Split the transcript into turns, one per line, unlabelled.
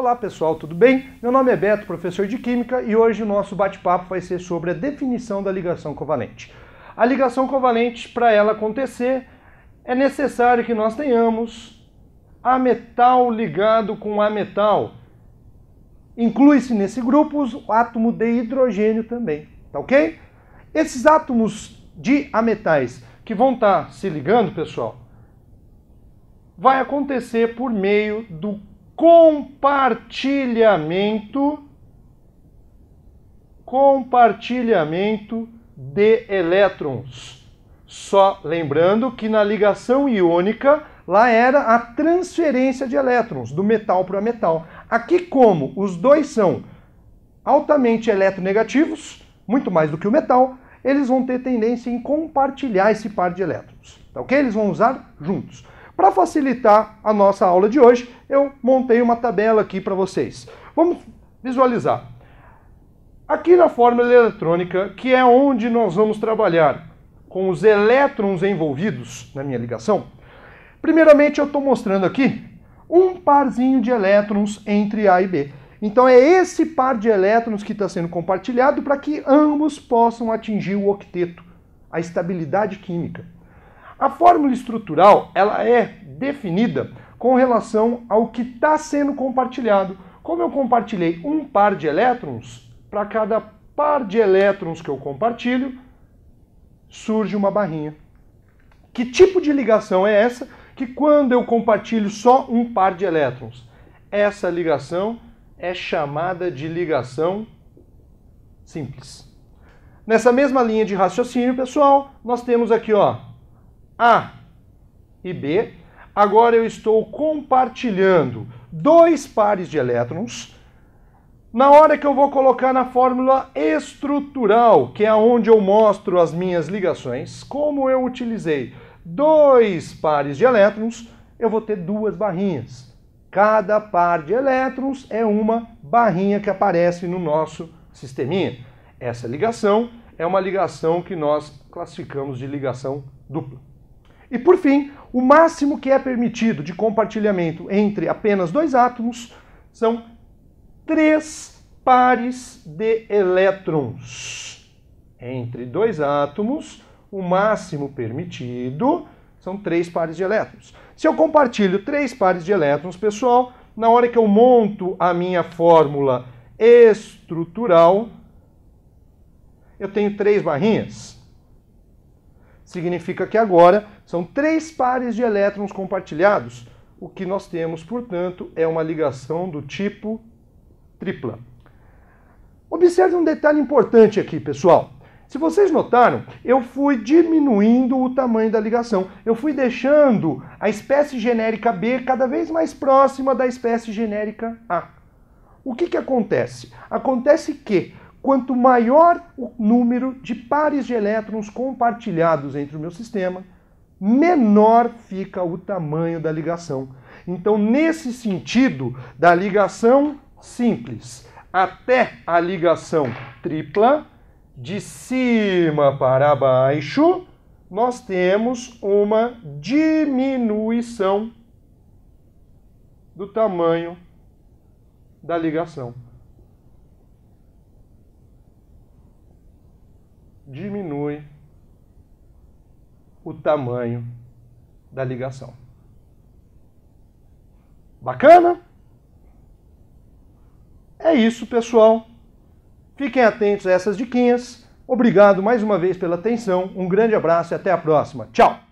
Olá pessoal, tudo bem? Meu nome é Beto, professor de Química, e hoje o nosso bate-papo vai ser sobre a definição da ligação covalente. A ligação covalente, para ela acontecer, é necessário que nós tenhamos a metal ligado com a metal. Inclui-se nesse grupo o átomo de hidrogênio também, tá ok? Esses átomos de ametais que vão estar tá se ligando, pessoal, vai acontecer por meio do compartilhamento compartilhamento de elétrons. Só lembrando que na ligação iônica lá era a transferência de elétrons do metal para metal. Aqui como os dois são altamente eletronegativos, muito mais do que o metal, eles vão ter tendência em compartilhar esse par de elétrons, tá ok? Eles vão usar juntos. Para facilitar a nossa aula de hoje, eu montei uma tabela aqui para vocês. Vamos visualizar. Aqui na fórmula eletrônica, que é onde nós vamos trabalhar com os elétrons envolvidos na minha ligação, primeiramente eu estou mostrando aqui um parzinho de elétrons entre A e B. Então é esse par de elétrons que está sendo compartilhado para que ambos possam atingir o octeto, a estabilidade química. A fórmula estrutural ela é definida com relação ao que está sendo compartilhado. Como eu compartilhei um par de elétrons, para cada par de elétrons que eu compartilho, surge uma barrinha. Que tipo de ligação é essa que quando eu compartilho só um par de elétrons? Essa ligação é chamada de ligação simples. Nessa mesma linha de raciocínio, pessoal, nós temos aqui, ó, a e B, agora eu estou compartilhando dois pares de elétrons. Na hora que eu vou colocar na fórmula estrutural, que é onde eu mostro as minhas ligações, como eu utilizei dois pares de elétrons, eu vou ter duas barrinhas. Cada par de elétrons é uma barrinha que aparece no nosso sisteminha. Essa ligação é uma ligação que nós classificamos de ligação dupla. E por fim, o máximo que é permitido de compartilhamento entre apenas dois átomos são três pares de elétrons. Entre dois átomos, o máximo permitido são três pares de elétrons. Se eu compartilho três pares de elétrons, pessoal, na hora que eu monto a minha fórmula estrutural, eu tenho três barrinhas. Significa que agora são três pares de elétrons compartilhados. O que nós temos, portanto, é uma ligação do tipo tripla. Observe um detalhe importante aqui, pessoal. Se vocês notaram, eu fui diminuindo o tamanho da ligação. Eu fui deixando a espécie genérica B cada vez mais próxima da espécie genérica A. O que, que acontece? Acontece que Quanto maior o número de pares de elétrons compartilhados entre o meu sistema, menor fica o tamanho da ligação. Então, nesse sentido, da ligação simples até a ligação tripla, de cima para baixo, nós temos uma diminuição do tamanho da ligação. diminui o tamanho da ligação. Bacana? É isso, pessoal. Fiquem atentos a essas diquinhas. Obrigado mais uma vez pela atenção. Um grande abraço e até a próxima. Tchau!